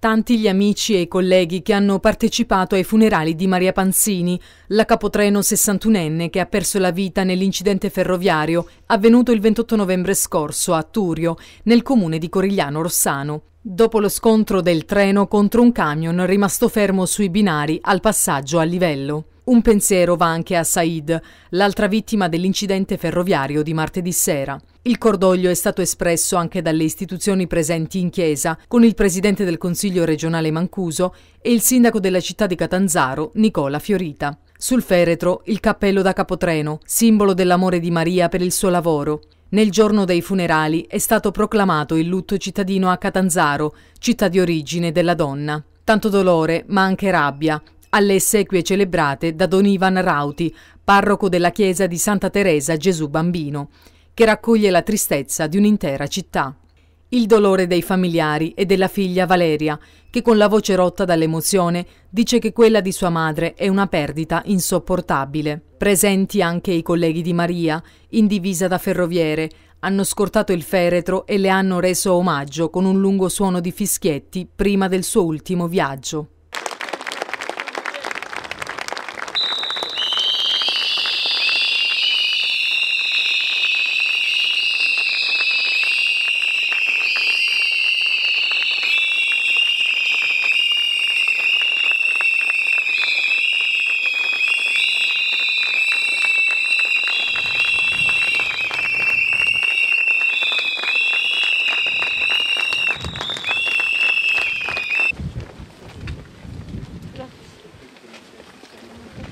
Tanti gli amici e i colleghi che hanno partecipato ai funerali di Maria Panzini, la capotreno 61enne che ha perso la vita nell'incidente ferroviario avvenuto il 28 novembre scorso a Turio, nel comune di Corigliano Rossano, dopo lo scontro del treno contro un camion rimasto fermo sui binari al passaggio a livello. Un pensiero va anche a Said, l'altra vittima dell'incidente ferroviario di martedì sera. Il cordoglio è stato espresso anche dalle istituzioni presenti in chiesa, con il presidente del Consiglio regionale Mancuso e il sindaco della città di Catanzaro, Nicola Fiorita. Sul feretro il cappello da capotreno, simbolo dell'amore di Maria per il suo lavoro. Nel giorno dei funerali è stato proclamato il lutto cittadino a Catanzaro, città di origine della donna. Tanto dolore, ma anche rabbia, alle esequie celebrate da Don Ivan Rauti, parroco della chiesa di Santa Teresa Gesù Bambino, che raccoglie la tristezza di un'intera città. Il dolore dei familiari e della figlia Valeria, che con la voce rotta dall'emozione dice che quella di sua madre è una perdita insopportabile. Presenti anche i colleghi di Maria, in divisa da ferroviere, hanno scortato il feretro e le hanno reso omaggio con un lungo suono di fischietti prima del suo ultimo viaggio.